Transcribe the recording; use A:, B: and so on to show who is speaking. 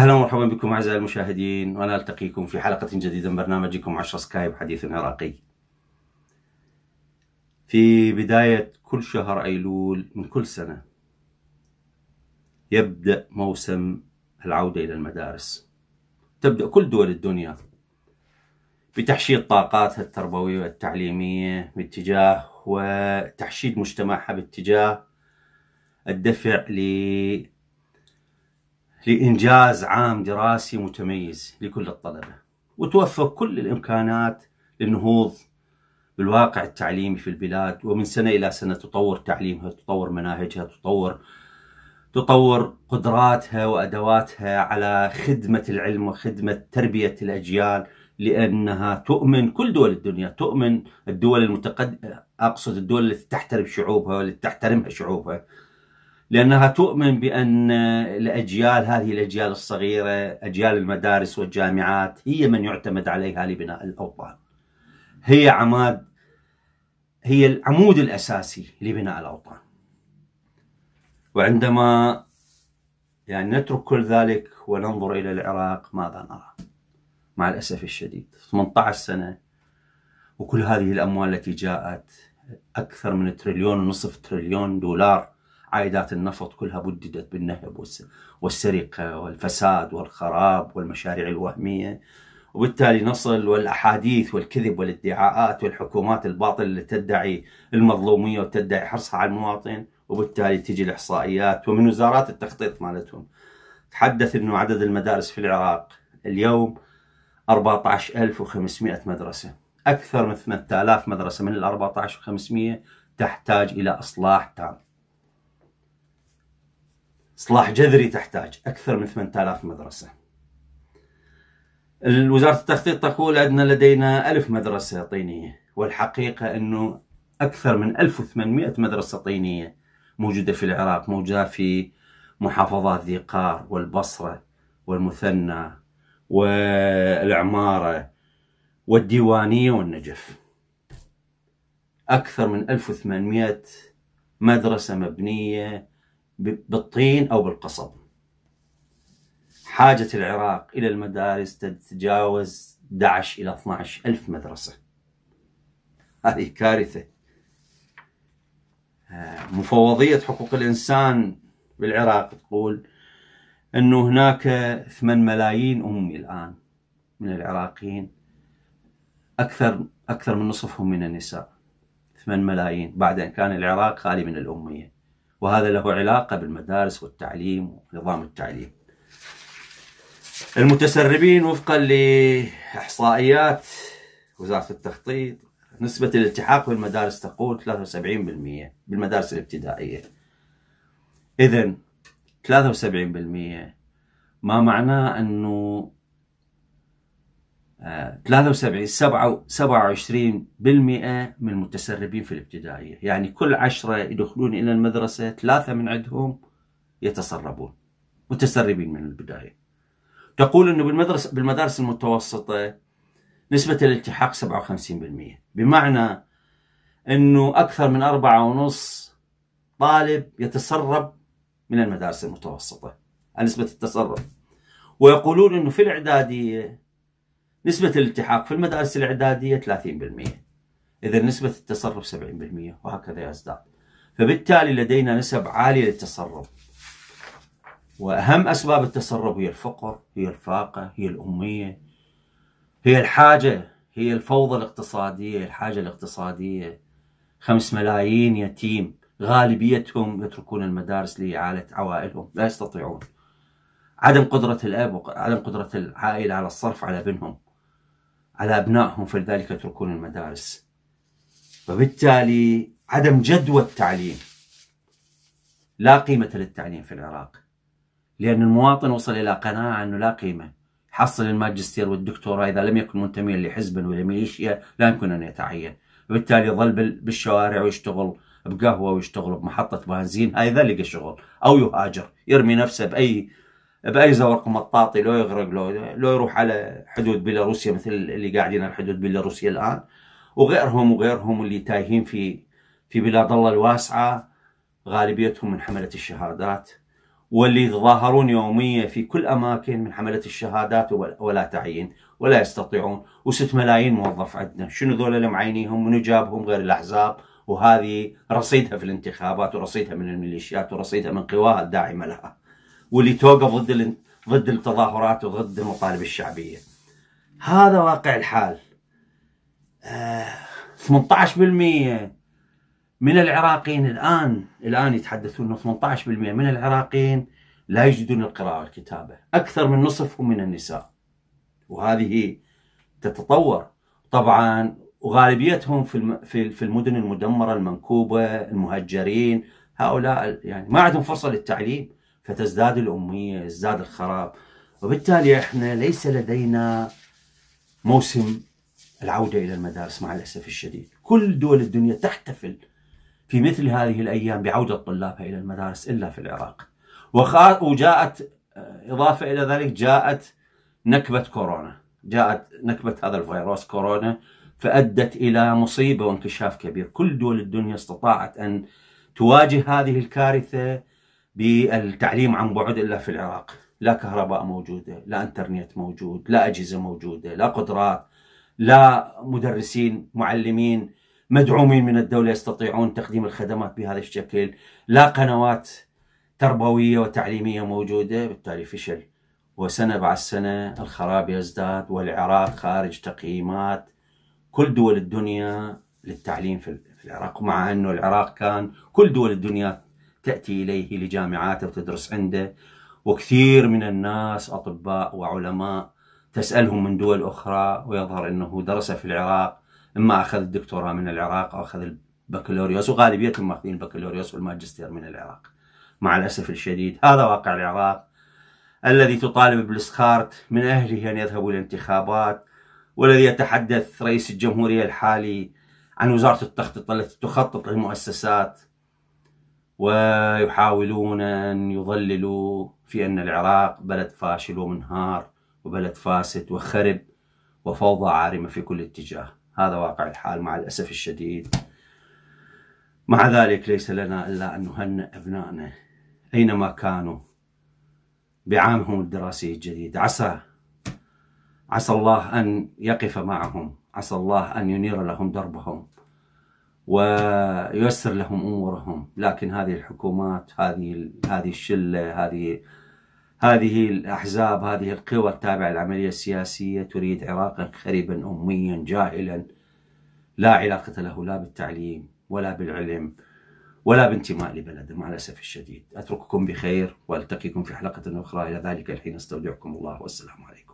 A: اهلا ومرحبا بكم اعزائي المشاهدين وانا التقيكم في حلقه جديده من برنامجكم 10 سكايب حديث عراقي. في بدايه كل شهر ايلول من كل سنه يبدا موسم العوده الى المدارس. تبدا كل دول الدنيا بتحشيد طاقاتها التربويه والتعليميه باتجاه وتحشيد مجتمعها باتجاه الدفع ل لإنجاز عام دراسي متميز لكل الطلبة وتوفر كل الإمكانات للنهوض بالواقع التعليمي في البلاد ومن سنة إلى سنة تطور تعليمها تطور مناهجها تطور تطور قدراتها وأدواتها على خدمة العلم وخدمة تربية الأجيال لأنها تؤمن كل دول الدنيا تؤمن الدول المتقدمة أقصد الدول التي تحترم شعوبها والتي تحترمها شعوبها لأنها تؤمن بأن الأجيال هذه الأجيال الصغيرة أجيال المدارس والجامعات هي من يعتمد عليها لبناء الأوطان هي عماد هي العمود الأساسي لبناء الأوطان وعندما يعني نترك كل ذلك وننظر إلى العراق ماذا نرى مع الأسف الشديد 18 سنة وكل هذه الأموال التي جاءت أكثر من تريليون ونصف تريليون دولار عائدات النفط كلها بددت بالنهب والسرقة والفساد والخراب والمشاريع الوهمية وبالتالي نصل والأحاديث والكذب والادعاءات والحكومات الباطلة اللي تدعي المظلومية وتدعي حرصها على المواطن وبالتالي تجي الإحصائيات ومن وزارات التخطيط مالتهم تحدث أنه عدد المدارس في العراق اليوم 14500 مدرسة أكثر من 8000 مدرسة من ال 14500 تحتاج إلى إصلاح تام إصلاح جذري تحتاج أكثر من 8000 مدرسة وزارة التخطيط تقول أن لدينا ألف مدرسة طينية والحقيقة أنه أكثر من 1800 مدرسة طينية موجودة في العراق موجودة في محافظات ذي قار والبصرة والمثنى والعمارة والديوانية والنجف أكثر من 1800 مدرسة مبنية بالطين أو بالقصب حاجة العراق إلى المدارس تتجاوز 11 إلى 12 ألف مدرسة هذه كارثة آه، مفوضية حقوق الإنسان بالعراق تقول أنه هناك 8 ملايين أمي الآن من العراقيين أكثر أكثر من نصفهم من النساء 8 ملايين بعد أن كان العراق خالي من الأمية وهذا له علاقة بالمدارس والتعليم ونظام التعليم المتسربين وفقا لإحصائيات وزارة التخطيط نسبة الالتحاق بالمدارس تقول 73% بالمدارس الابتدائية إذا 73% ما معناه أنه 73 آه، 27 من المتسربين في الابتدائية يعني كل عشرة يدخلون إلى المدرسة ثلاثة من عندهم يتسربون متسربين من البداية تقول أنه بالمدرسة بالمدارس المتوسطة نسبة الالتحاق 57% بمعنى أنه أكثر من أربعة ونص طالب يتسرب من المدارس المتوسطة نسبة التسرب ويقولون أنه في الإعدادية نسبة الالتحاق في المدارس الإعدادية 30% إذا نسبة التصرف 70% وهكذا يزداد فبالتالي لدينا نسب عالية للتسرب وأهم أسباب التسرب هي الفقر هي الفاقة هي الأمية هي الحاجة هي الفوضى الاقتصادية الحاجة الاقتصادية خمس ملايين يتيم غالبيتهم يتركون المدارس لإعالة عوائلهم لا يستطيعون عدم قدرة الأب وعدم قدرة العائلة على الصرف على ابنهم على أبنائهم فلذلك يتركون المدارس فبالتالي عدم جدوى التعليم لا قيمة للتعليم في العراق لأن المواطن وصل إلى قناعة أنه لا قيمة حصل الماجستير والدكتوراه إذا لم يكن منتميا لحزب ولا ميليشيا لا يمكن أن يتعين وبالتالي ظل بالشوارع ويشتغل بقهوة ويشتغل بمحطة بنزين هاي إذا لقى شغل أو يهاجر يرمي نفسه بأي باي زورق مطاطي لو يغرق لو لو يروح على حدود بيلاروسيا مثل اللي قاعدين على حدود بيلاروسيا الان وغيرهم وغيرهم اللي تايهين في في بلاد الله الواسعه غالبيتهم من حمله الشهادات واللي يتظاهرون يوميا في كل اماكن من حمله الشهادات ولا تعيين ولا يستطيعون و6 ملايين موظف عندنا شنو ذولا اللي معينيهم منو جابهم غير الاحزاب وهذه رصيدها في الانتخابات ورصيدها من الميليشيات ورصيدها من قواها الداعمه لها واللي توقف ضد ضد التظاهرات وضد المطالب الشعبيه. هذا واقع الحال. آه 18% من العراقيين الان الان يتحدثون انه 18% من العراقيين لا يجدون القراءه والكتابه، اكثر من نصفهم من النساء. وهذه تتطور طبعا وغالبيتهم في في المدن المدمره المنكوبه المهجرين هؤلاء يعني ما عندهم فرصه للتعليم فتزداد الأمية يزداد الخراب وبالتالي احنا ليس لدينا موسم العودة إلى المدارس مع الأسف الشديد كل دول الدنيا تحتفل في مثل هذه الأيام بعودة طلابها إلى المدارس إلا في العراق وجاءت آه، إضافة إلى ذلك جاءت نكبة كورونا جاءت نكبة هذا الفيروس كورونا فأدت إلى مصيبة وانكشاف كبير كل دول الدنيا استطاعت أن تواجه هذه الكارثة بالتعليم عن بعد إلا في العراق لا كهرباء موجودة لا انترنت موجود لا أجهزة موجودة لا قدرات لا مدرسين معلمين مدعومين من الدولة يستطيعون تقديم الخدمات بهذا الشكل لا قنوات تربوية وتعليمية موجودة بالتالي فشل وسنة بعد سنة الخراب يزداد والعراق خارج تقييمات كل دول الدنيا للتعليم في العراق مع أنه العراق كان كل دول الدنيا تأتي إليه لجامعاته وتدرس عنده وكثير من الناس أطباء وعلماء تسألهم من دول أخرى ويظهر أنه درس في العراق إما أخذ الدكتوراه من العراق أو أخذ البكالوريوس وغالبيتهم ماخذين البكالوريوس والماجستير من العراق مع الأسف الشديد هذا واقع العراق الذي تطالب بالسخارت من أهله أن يذهبوا للانتخابات والذي يتحدث رئيس الجمهورية الحالي عن وزارة التخطيط التي تخطط للمؤسسات ويحاولون أن يضللوا في أن العراق بلد فاشل ومنهار وبلد فاسد وخرب وفوضى عارمة في كل اتجاه هذا واقع الحال مع الأسف الشديد مع ذلك ليس لنا إلا أن نهنئ أبنائنا أينما كانوا بعامهم الدراسي الجديد عسى عسى الله أن يقف معهم عسى الله أن ينير لهم دربهم وييسر لهم امورهم لكن هذه الحكومات هذه هذه الشله هذه هذه الاحزاب هذه القوى التابعه للعمليه السياسيه تريد عراقا خريبا اميا جاهلا لا علاقه له لا بالتعليم ولا بالعلم ولا بانتماء لبلده مع الاسف الشديد اترككم بخير والتقيكم في حلقه اخرى الى ذلك الحين استودعكم الله والسلام عليكم